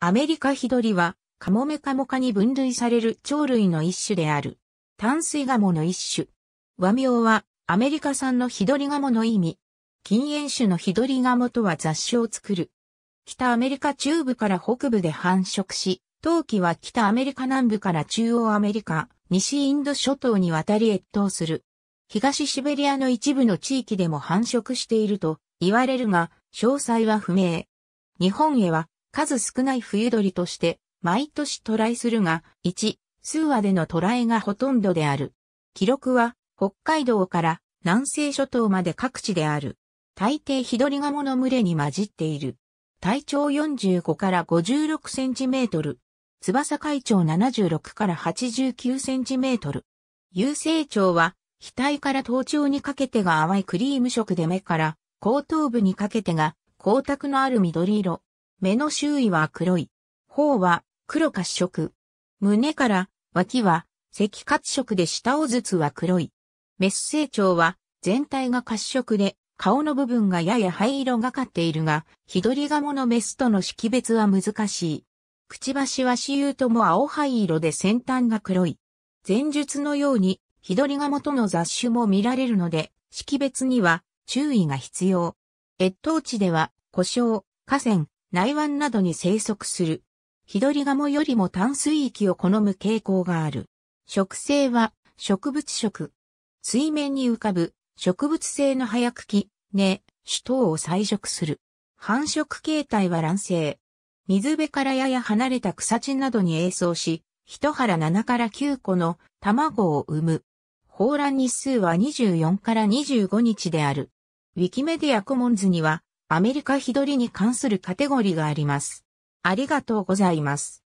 アメリカヒドリは、カモメカモ科に分類される鳥類の一種である。淡水ガモの一種。和名は、アメリカ産のヒドリガモの意味。禁煙種のヒドリガモとは雑種を作る。北アメリカ中部から北部で繁殖し、冬季は北アメリカ南部から中央アメリカ、西インド諸島に渡り越冬する。東シベリアの一部の地域でも繁殖していると言われるが、詳細は不明。日本へは数少ない冬鳥として毎年ライするが、1、数話でのライがほとんどである。記録は北海道から南西諸島まで各地である。大抵日鳥ガモの群れに混じっている。体長45から56センチメートル。翼海長76から89センチメートル。有生長は、額から頭頂にかけてが淡いクリーム色で目から、後頭部にかけてが光沢のある緑色。目の周囲は黒い。頬は黒褐色。胸から脇は赤褐色で下をずつは黒い。メス成長は全体が褐色で顔の部分がやや灰色がかっているが、ヒドリガモのメスとの識別は難しい。くちばしは雌雄とも青灰色で先端が黒い。前述のように、ヒドリガモとの雑種も見られるので、識別には注意が必要。越冬地では、故障、河川、内湾などに生息する。ヒドリガモよりも淡水域を好む傾向がある。植生は植物食。水面に浮かぶ植物性の早茎、根、種等を採食する。繁殖形態は卵生。水辺からやや離れた草地などに栄装し、一腹7から9個の卵を産む。放卵日数は24から25日である。ウィキメディアコモンズにはアメリカ日取りに関するカテゴリがあります。ありがとうございます。